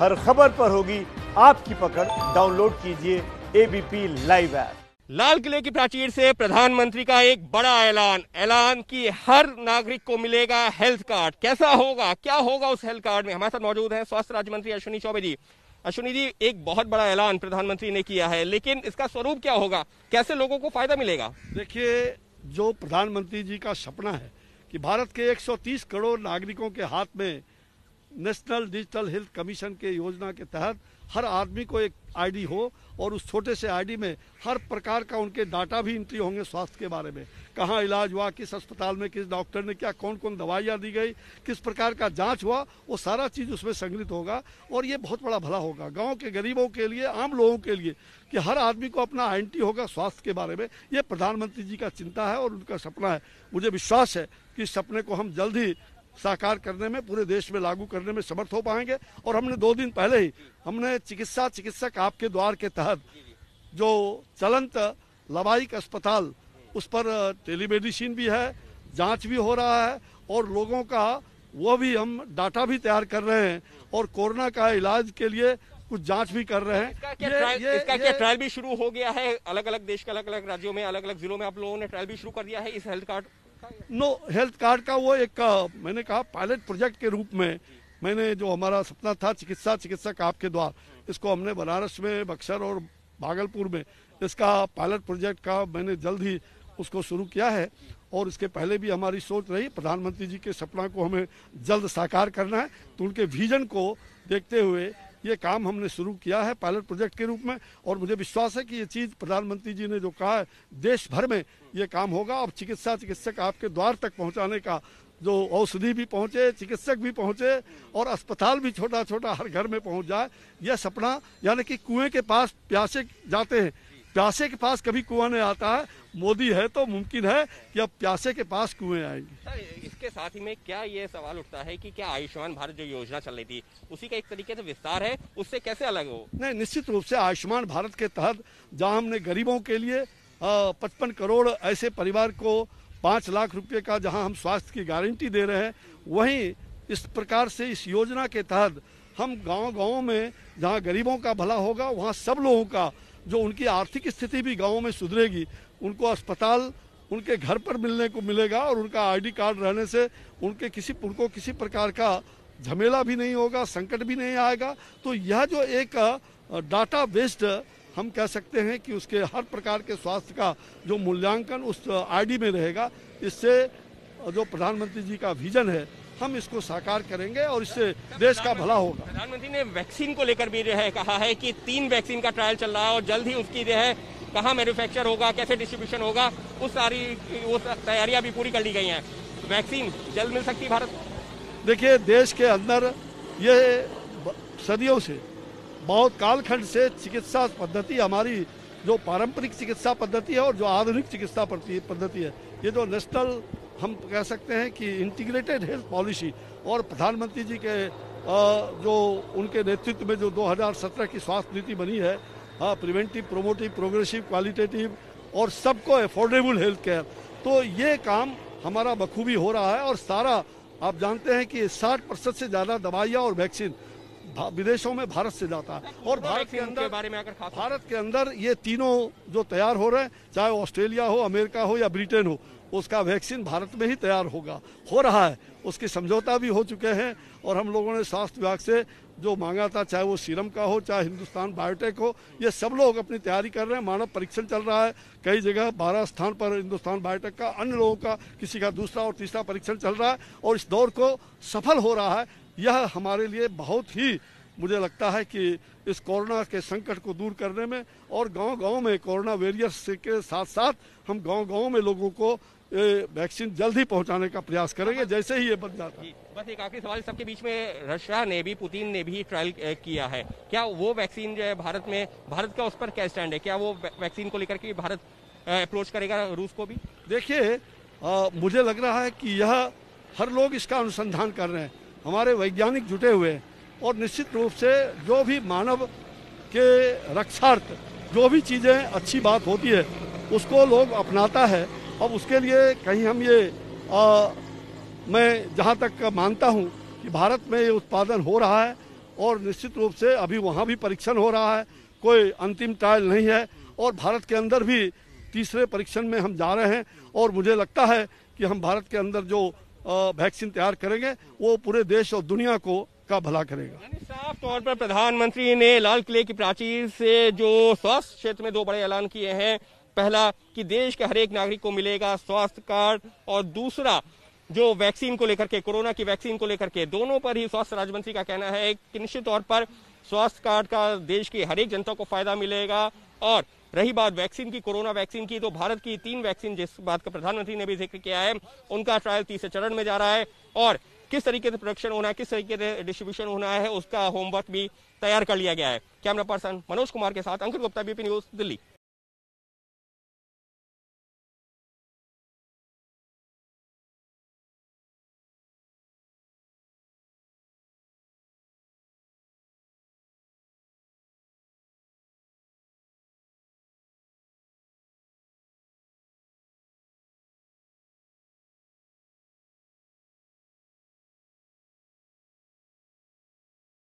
हर खबर पर होगी आपकी पकड़ डाउनलोड कीजिए एबीपी लाइव ऐप लाल किले की प्राचीर से प्रधानमंत्री का एक बड़ा ऐलान ऐलान कि हर नागरिक को मिलेगा हेल्थ कार्ड कैसा होगा क्या होगा उस हेल्थ कार्ड में हमारे साथ मौजूद हैं स्वास्थ्य राज्य मंत्री अश्विनी चौबे जी अश्विनी जी एक बहुत बड़ा ऐलान प्रधानमंत्री ने किया है लेकिन इसका स्वरूप क्या होगा कैसे लोगों को फायदा मिलेगा देखिए जो प्रधानमंत्री जी का सपना है कि भारत के 130 करोड़ नागरिकों के हाथ में नेशनल डिजिटल हेल्थ कमीशन के योजना के तहत हर आदमी को एक आईडी हो और उस छोटे से आईडी में हर प्रकार का उनके डाटा भी इंट्री होंगे स्वास्थ्य के बारे में कहाँ इलाज हुआ किस अस्पताल में किस डॉक्टर ने क्या कौन कौन दवाइयाँ दी गई किस प्रकार का जांच हुआ वो सारा चीज़ उसमें संग्रहित होगा और ये बहुत बड़ा भला होगा गाँव के गरीबों के लिए आम लोगों के लिए कि हर आदमी को अपना आइडेंटी होगा स्वास्थ्य के बारे में ये प्रधानमंत्री जी का चिंता है और उनका सपना है मुझे विश्वास है कि इस सपने को हम जल्द ही साकार करने में पूरे देश में लागू करने में समर्थ हो पाएंगे और हमने दो दिन पहले ही हमने चिकित्सा चिकित्सक आपके द्वार के तहत जो चलंत लवाईक अस्पताल उस पर टेलीमेडिसिन भी है जांच भी हो रहा है और लोगों का वो भी हम डाटा भी तैयार कर रहे हैं और कोरोना का इलाज के लिए कुछ जांच भी कर रहे हैं क्या ट्रायल, इसका क्या ट्रायल भी शुरू हो गया है अलग अलग देश के अलग अलग राज्यों में अलग अलग जिलों में आप लोगों ने ट्रायल भी शुरू कर दिया है इस health card no health card का वो एक मैंने कहा पायलट प्रोजेक्ट के रूप में मैंने जो हमारा सपना था चिकित्सा चिकित्सक आपके द्वार इसको हमने बनारस में बक्सर और भागलपुर में इसका पायलट प्रोजेक्ट का मैंने जल्द ही उसको शुरू किया है और इसके पहले भी हमारी सोच रही प्रधानमंत्री जी के सपना को हमें जल्द साकार करना है तो उनके विजन को देखते हुए ये काम हमने शुरू किया है पायलट प्रोजेक्ट के रूप में और मुझे विश्वास है कि ये चीज़ प्रधानमंत्री जी ने जो कहा है देश भर में ये काम होगा अब चिकित्सा चिकित्सक आपके द्वार तक पहुँचाने का जो औषधि भी पहुंचे चिकित्सक भी पहुंचे और अस्पताल भी छोटा छोटा हर घर में पहुंच जाए यह सपना यानी कि कुएं के पास प्यासे जाते हैं प्यासे के पास कभी कुआं नहीं आता है मोदी है तो मुमकिन है कि अब प्यासे के पास कुएं आएंगे साथ ही में क्या ये सवाल उठता है कि क्या आयुष्मान भारत जो योजना चल रही थी उसी का एक तरीके से विस्तार है उससे कैसे अलग हो नहीं निश्चित रूप से आयुष्मान भारत के तहत जहाँ हमने गरीबों के लिए पचपन करोड़ ऐसे परिवार को पाँच लाख रुपये का जहाँ हम स्वास्थ्य की गारंटी दे रहे हैं वहीं इस प्रकार से इस योजना के तहत हम गांव गाँव में जहां गरीबों का भला होगा वहां सब लोगों का जो उनकी आर्थिक स्थिति भी गाँव में सुधरेगी उनको अस्पताल उनके घर पर मिलने को मिलेगा और उनका आईडी कार्ड रहने से उनके किसी उनको किसी प्रकार का झमेला भी नहीं होगा संकट भी नहीं आएगा तो यह जो एक डाटा बेस्ड हम कह सकते हैं कि उसके हर प्रकार के स्वास्थ्य का जो मूल्यांकन उस आईडी में रहेगा इससे जो प्रधानमंत्री जी का विजन है हम इसको साकार करेंगे और इससे देश का भला होगा प्रधानमंत्री ने वैक्सीन को लेकर भी जो है कहा है कि तीन वैक्सीन का ट्रायल चल रहा है और जल्द ही उसकी जो है कहाँ मैन्युफैक्चर होगा कैसे डिस्ट्रीब्यूशन होगा उस सारी वो तैयारियां भी पूरी कर ली गई हैं वैक्सीन जल्द मिल सकती भारत देखिए देश के अंदर ये सदियों से बहुत कालखंड से चिकित्सा पद्धति हमारी जो पारंपरिक चिकित्सा पद्धति है और जो आधुनिक चिकित्सा पद्धति है ये जो नेशनल हम कह सकते हैं कि इंटीग्रेटेड हेल्थ पॉलिसी और प्रधानमंत्री जी के जो उनके नेतृत्व में जो 2017 की स्वास्थ्य नीति बनी है हाँ प्रिवेंटिव प्रोमोटिव प्रोग्रेसिव क्वालिटेटिव और सबको एफोर्डेबल हेल्थ केयर तो ये काम हमारा बखूबी हो रहा है और सारा आप जानते हैं कि 60 प्रतिशत से ज़्यादा दवाइयाँ और वैक्सीन विदेशों में भारत से जाता है और भारत के अंदर के बारे में अगर भारत के अंदर ये तीनों जो तैयार हो रहे हैं चाहे ऑस्ट्रेलिया हो अमेरिका हो या ब्रिटेन हो उसका वैक्सीन भारत में ही तैयार होगा हो रहा है उसकी समझौता भी हो चुके हैं और हम लोगों ने स्वास्थ्य विभाग से जो मांगा था चाहे वो सीरम का हो चाहे हिंदुस्तान बायोटेक हो ये सब लोग अपनी तैयारी कर रहे हैं मानव परीक्षण चल रहा है कई जगह बारह स्थान पर हिंदुस्तान बायोटेक का अन्य लोगों का किसी का दूसरा और तीसरा परीक्षण चल रहा है और इस दौर को सफल हो रहा है यह हमारे लिए बहुत ही मुझे लगता है कि इस कोरोना के संकट को दूर करने में और गांव-गांव में कोरोना वेरियस के साथ साथ हम गांव-गांव में लोगों को वैक्सीन जल्द ही पहुंचाने का प्रयास करेंगे हाँ, जैसे ही ये बन जाता है बस एक आखिरी सवाल सबके बीच में रशिया ने भी पुतिन ने भी ट्रायल किया है क्या वो वैक्सीन जो है भारत में भारत का उस पर क्या स्टैंड है क्या वो वैक्सीन को लेकर के भारत अप्रोच करेगा रूस को भी देखिए मुझे लग रहा है कि यह हर लोग इसका अनुसंधान कर रहे हैं हमारे वैज्ञानिक जुटे हुए हैं और निश्चित रूप से जो भी मानव के रक्षार्थ जो भी चीज़ें अच्छी बात होती है उसको लोग अपनाता है अब उसके लिए कहीं हम ये आ, मैं जहाँ तक मानता हूँ कि भारत में ये उत्पादन हो रहा है और निश्चित रूप से अभी वहाँ भी परीक्षण हो रहा है कोई अंतिम ट्रायल नहीं है और भारत के अंदर भी तीसरे परीक्षण में हम जा रहे हैं और मुझे लगता है कि हम भारत के अंदर जो वैक्सीन तैयार करेंगे वो पूरे देश और दुनिया को का भला करेगा साफ तौर पर प्रधानमंत्री ने लाल किले की प्राचीर से जो स्वास्थ्य क्षेत्र में दो बड़े ऐलान किए हैं पहला कि देश के हर एक नागरिक को मिलेगा स्वास्थ्य कार्ड और दूसरा जो वैक्सीन को लेकर के कोरोना की वैक्सीन को लेकर के दोनों पर ही स्वास्थ्य राज्य मंत्री का कहना है कि निश्चित तौर पर स्वास्थ्य कार्ड का देश की हर एक जनता को फायदा मिलेगा और रही बात वैक्सीन की कोरोना वैक्सीन की तो भारत की तीन वैक्सीन जिस बात का प्रधानमंत्री ने भी जिक्र किया है उनका ट्रायल तीसरे चरण में जा रहा है और किस तरीके से प्रोडक्शन होना है किस तरीके से डिस्ट्रीब्यूशन होना है उसका होमवर्क भी तैयार कर लिया गया है कैमरा पर्सन मनोज कुमार के साथ अंकुर गुप्ता बीपी न्यूज दिल्ली